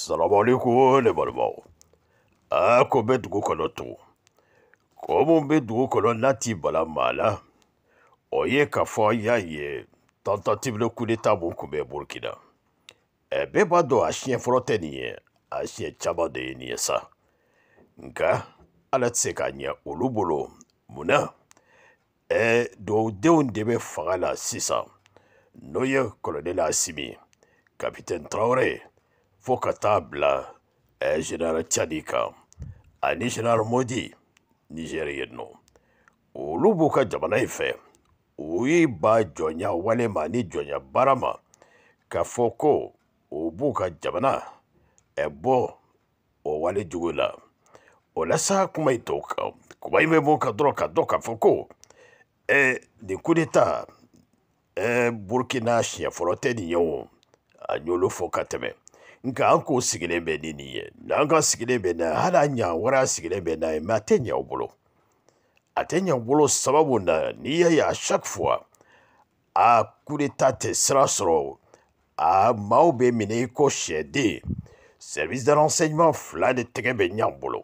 Salamu alaikum ne balimaw. A ko n bɛ dugu kɔnɔ tun. Ko mun bɛ dugu kɔnɔ n'a ti bala maa la, o ye k'a fɔ n y'a ye tentative de coup d'État mun tun bɛ Burukina. Ɛ eh bɛɛ b'a dɔn a siɲɛ fɔlɔ tɛ nin ye, a siɲɛ caman de ye nin ye sa. Nka ala tɛ se k'a ɲɛ olu bolo munna? Ɛ eh, duwawudenw de bɛ fanga la sisan n'o ye colonel Asimi, capitaine Traoré fo ka taa bila general Tchadi kan ani general Modi Nigéri yen nɔ olu b'u ka jamana ba jɔnya wale ma ni jɔnya baara ma k'a fɔ ko u b'u ka jamana ɛ bɔ o wale jugu la o la sa kuma in t'o kan kuma in bɛ Burkina siɲɛ fɔlɔ tɛ nin ye o a Nka anko sikilebe ninye, nan ka sikilebe nan, hala nyan, wara sikilebe nan, eme ate nyan bolo. Ate nyan bolo sababou nan, niyeye a chak fwa, a kure tate srasro, a ma oube mine yiko chede, di, servis de ransejman flade tekebe nyan bolo.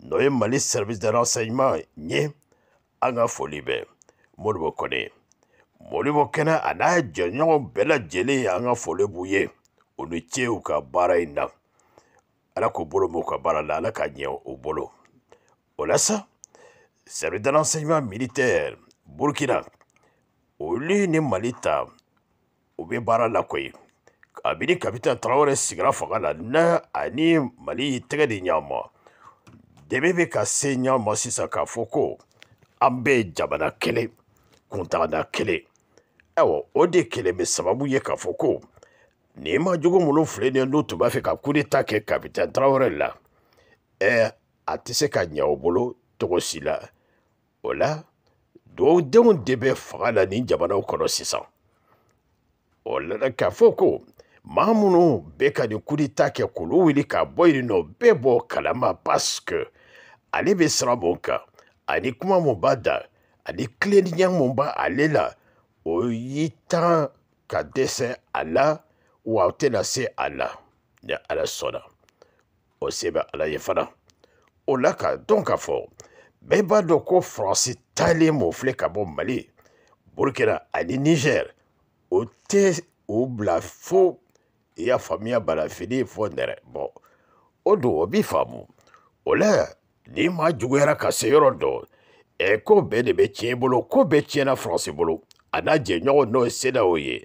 Noye mani servis de ransejman nye, angan folibe, mouni mwokone. Mouni mwokene, anaye janyan ou bela jeli angan folibe ouye. o ni ce u ka baara in na ala k'o bolo mɛn u ka baara la ala k'a ɲɛ o bolo o la sa service d'enseignement militaire burkina olu ni mali ta u bɛ baara la koyi kabini kapitan tarawele sigira fanga la n'a ani mali y'i tɛgɛ di ɲɔgɔn ma dɛmɛ bɛ ka se ɲɔgɔn ma sisan k'a fɔ ko an bɛɛ ye jamana kelen kuntagana kelen ayiwa o de kelen bɛ sababu ye k'a fɔ ko nin ma jogo minnu filɛ nin n'u tun b'a fɛ ka kudeta kɛ kapitɛn tarawele la ɛ a tɛ se ka ɲɛ o bolo cogo si la o la duwawudenw de bɛ fanga la nin jamanaw kɔnɔ sisan o la k'a fɔ ko maa minnu bɛ ka nin kudeta kɛ k'olu wuli ka bɔ yen nɔ bɛɛ bɔ kalama paseke ale bɛ sira mun kan ani kuma mun b'a da ani tilennenya mun b'a ale la o y'i tan ka dɛsɛ a la. wa tɛna se a la ni ala sɔnna o se bɛ ala ye fana o la ka dɔn k'a fɔ bɛɛ b'a dɔn ko faransi talen mun filɛ ka bɔ mali burukina ani niger o tɛ o bila fo i y'a faamuya bala fini fo nɛrɛ bɔn o don o b'i faamu o la n'i ma juguyara ka se yɔrɔ dɔ ɛ ko bɛɛ de bɛ tiɲɛ i bolo ko bɛɛ tiɲɛna faransi bolo a n'a jɛɲɔgɔn n'o ye sedaw ye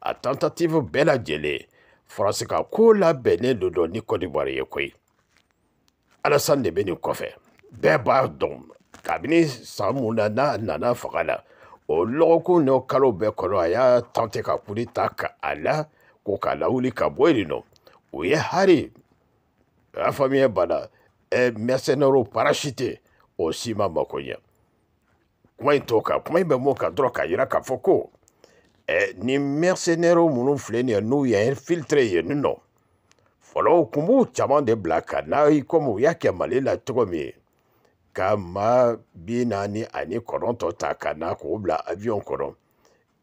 a tantatifu bɛɛ lajɛlen faransi ka ko labɛnnen don dɔ ni kɔdiwari ye koyi alasan de bɛ nin kɔfɛ bɛɛ b'a dɔn kabini san mun na n'a nana fanga la o lɔgɔkun n'o kalo bɛɛ kɔnɔ a y'a tante ka kuli ta ka a la ko k'a lawuli ka bɔ yen nɔ o ye hari a faamuya bana ɛ mercenaires parasite o si ma mako ɲɛ kuma in t'o kan kuma in bɛ mun kan dɔrɔn k'a yira k'a fɔ ko E ni mersenero mounou flenye nou ya infiltreye nou nou. Folo koumou tchaman de blaka. Na yi koumou ya ke mali la tromi. Ka ma binani ani koron totakana koum la avyon koron.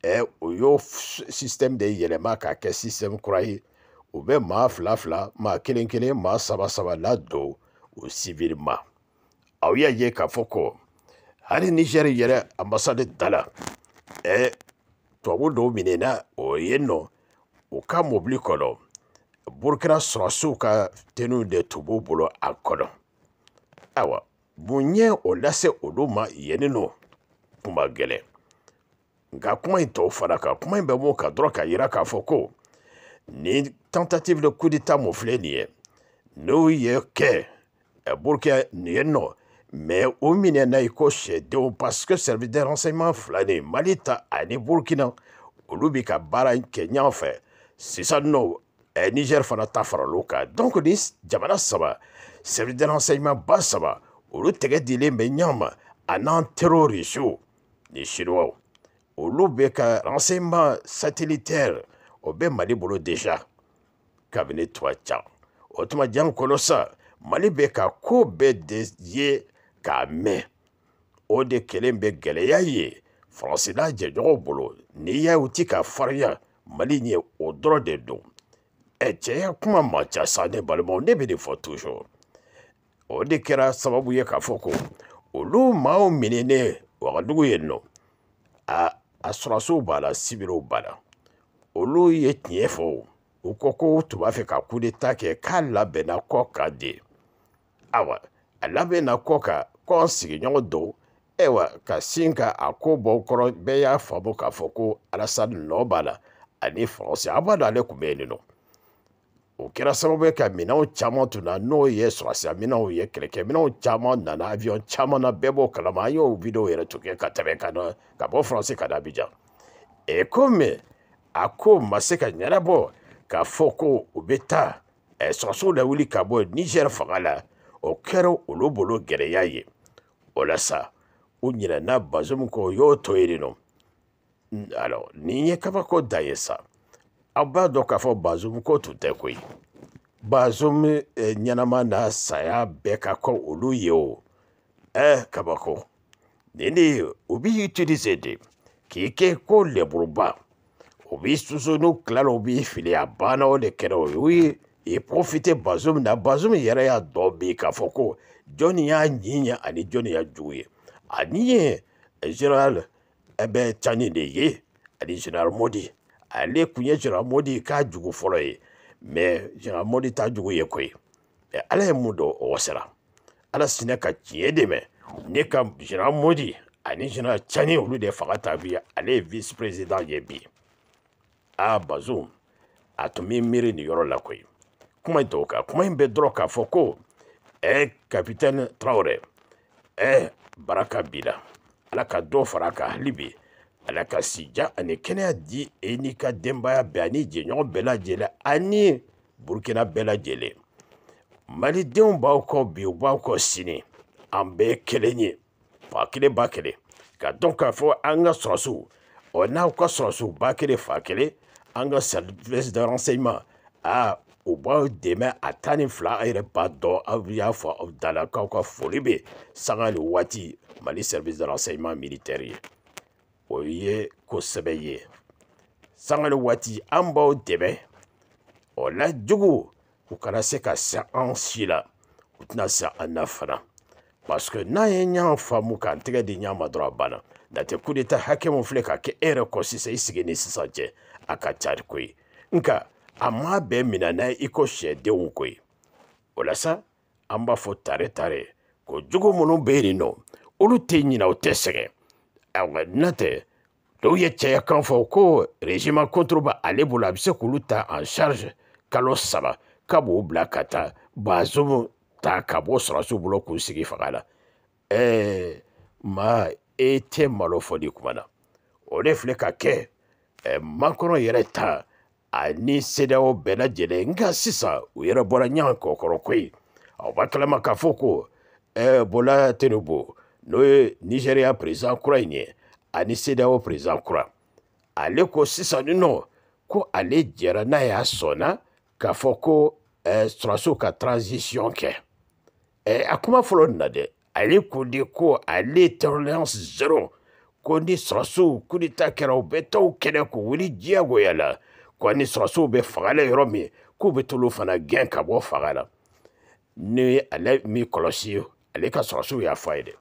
E ou yo sistem de yelema kake sistem kourayi. Ou be ma flan flan, ma kilen kilen, ma saban saban la do ou sivil ma. A ou ya ye ka foko. Hali nijeri yele ambasade dala. E... tubabu dɔw minɛna o yen nɔ u ka mobili kɔnɔ burukina sɔrɔsiw ka tenu de tun b'u bolo a kɔnɔ ayiwa mun ye o lase olu ma yenni nɔ kuma gɛlɛn nka kuma in tɔw fana kan kuma in bɛ mun kan dɔrɔn ka yira k'a fɔ ko nin tentative de coup d'etat mun filɛ nin ye n'o ye kɛ burukina nin ye nɔ Mais o minɛna i ko sɛdenw parce que service de renseignement fila nin mali ta ani burukina olu bi ka baara kɛ ɲɔgɔn fɛ sisan nɔ eh, niger fana ta faral'o kan donc ni jamana saba service de renseignement ba saba olu tɛgɛ dilen bɛ ɲɔgɔn ma a n'an terorisiw ni chinois olu bɛ ka renseignement satellitaire o bɛ mali bolo déjà kabini tuwa can o tuma jan kɔnɔ sa mali bɛ ka koo bɛɛ de ye k'a mɛn o de kelen bɛ gɛlɛya ye faransi n'a jɛɲɔgɔnw bolo n'i y'a ye u ti ka farinya mali ɲɛ o dɔrɔn de don ɛ cɛya kuma man ca sa ne balimaw ne bɛ de fɔ tuzur o de kɛra sababu ye k'a fɔ ko olu maaw minɛnen wagadugu yen nɔ a a sɔrɔsiw b'a la sibiriw b'a la olu ye tiɲɛ fɔ u ko ko tun b'a fɛ ka kudeta kɛ k'a labɛnna kɔ kan de awa a labɛnna kɔ kan k'ɔ sigiɲɔgɔn do ɛwa ka sin ka a ko bɔ kɔrɔ bɛɛ y'a faamu k'a fɔ ko alasani nɔ b'a la ani faransi a b'a dɔn ale tun bɛ yen nɔ o kɛra sababu ye ka minɛnw caman tun na n'o ye sɔrɔsiya minɛnw ye kɛlɛkɛ minɛnw caman nana avion caman na bɛɛ b'o kalama an y'o video yɛrɛ tun kɛ ka tɛmɛ ka na ka bɔ faransi ka na abijan e ko mɛ a ko ma se ka ɲɛnabɔ k'a fɔ ko u bɛ taa ɛ sɔrɔsiw lawuli ka bɔ nizɛri fanga la o kɛra olu bolo gɛlɛya ye olasa unyira nabbaze omukooyo otoerero alo ninye kabaka odayesa abba dokafa bazum ko tutekwe bazum e, nyanama na saya beka ko o eh kabako nini ubi utilize de kike ko leburba ubi susunu klalo ubi fili abana o de kero yi e profite bazum na bazum yere ya dobi kafoko jɔnni y'a ɲi ɲɛ ani jɔnni y'a jugu ye ani ye general ɛbɛ cani de ye ani general modi ale kun ye general modi k'a jugu fɔlɔ ye mɛ general modi t'a jugu ye koyi mɛ ala ye mun dɔn o wasara ala sinɛ ka tiɲɛ dɛmɛ ne ka general modi ani general cani olu de fanga ta bi ale ye vice president ye bi a bazum a tun bɛ miiri nin yɔrɔ la koyi kuma in t'o kan kuma in bɛ dɔrɔn k'a fɔ ko un eh, capitaine traoré un eh, baraka bila ala ka dɔ fara a kan hali bi ala ka sija ani kɛnɛya di e n'i ka denbaya bɛɛ ani jɛɲɔgɔn bɛɛ lajɛlen ani burukina bɛɛ lajɛlen malidenw b'aw kɔ bi u b'aw kɔ sini an bɛɛ kelen ye fa kelen ba kelen ka dɔn k'a fɔ an ka sɔrɔsiw ɔ n'aw ka sɔrɔsiw ba kelen fa kelen an ka service de renseignement aa ah, u b'aw dɛmɛ a tan ni fila a yɛrɛ b'a dɔn aw y'a fɔ aw da la k'aw ka foli bɛ sanga ni waati mali service de renseignement militaire ye o ye kosɛbɛ ye sanga ni waati an b'aw dɛmɛ o la jugu u kana se ka se an si la u tɛna se an na fana parce que n'an ye ɲ'an faamu k'an tɛgɛ di ɲ'an ma dɔrɔn a banna natɛ kudeta hakɛ min filɛ ka kɛ e yɛrɛ kɔ sisan i sigi ni sisan cɛ a ka cari ko ye nka a ma bɛɛ mina n'a ye i ko sɛdenw ko ye o la sa an b'a fɔ tare tare ko jogo minnu bɛ yen nɔ olu tɛ ɲinɛ u tɛ sɛgɛn awa n'o tɛ dɔw ye cɛya kan fɔ ko régime controba ale bolo a bɛ se k'olu ta en charge kalo saba ka b'o bila ka taa bazomu ta ka bɔ sɔrɔsiw bolo k'u sigi faga la ɛɛ ma e tɛ malo fɔ nin kuma na o de filɛ ka kɛ ɛ makɔrɔ yɛrɛ ta ani sedeyaw bɛɛ lajɛlen nka sisan u yɛrɛ bɔra ɲa kɔkɔrɔ koyi a b'a kalama k'a bola tinubu n'o nigeria nigeriya kura inye ye ani sedeyaw perezan kura ale sisa nino nin nɔ ko ale jɛra n'a y'a sona k'a e, ko ka transition ke e, akuma kuma nade nin na dɛ ale ko ko ale tolérance zero ko ni sɔrɔsiw kudeta kɛra u bɛ taa u k'u wuli diyagoya la. kɔni sɔrɔsiw bɛ faga la yɔrɔ min k'u bɛ t'olu fana gɛn ka bɔ faga la ni ale min kɔlɔsi ale ka sɔrɔsiw y'a fɔ a ye dɛ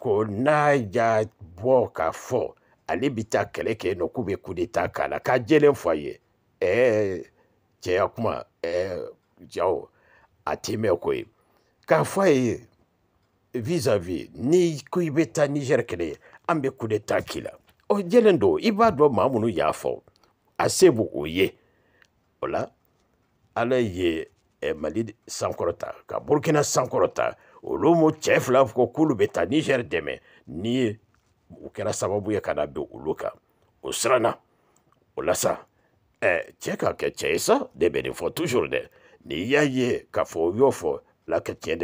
ko n'a y'a bɔ k'a fɔ ale bɛ taa kɛlɛ kɛ yen nɔ k'u bɛ kudeta k'a la k'a jɛlen fɔ a ye ɛɛ cɛya kuma ɛɛ jawo a ti mɛn ko ye k'a fɔ a ye vis-à-vis n'i ko i bɛ taa nizɛri kɛlɛ an bɛ kudeta k'i la ɔ jɛlen don i b'a dɔn maa minnu y'a fɔ a se b'o o ye o la ala ye eh, mali sankɔrɔta ka burukina sankɔrɔta olu mu cɛ fila fɔ k'olu bɛ taa nizɛri dɛmɛ ni ye u kɛra sababu ye ka na bin olu kan o siranna o la sa eh, cɛ ka kɛ cɛ ye sa de bɛ nin fɔ toujours dɛ n'i y'a ye k'a fɔ u y'o fɔ ala ka tiɲɛ dɛ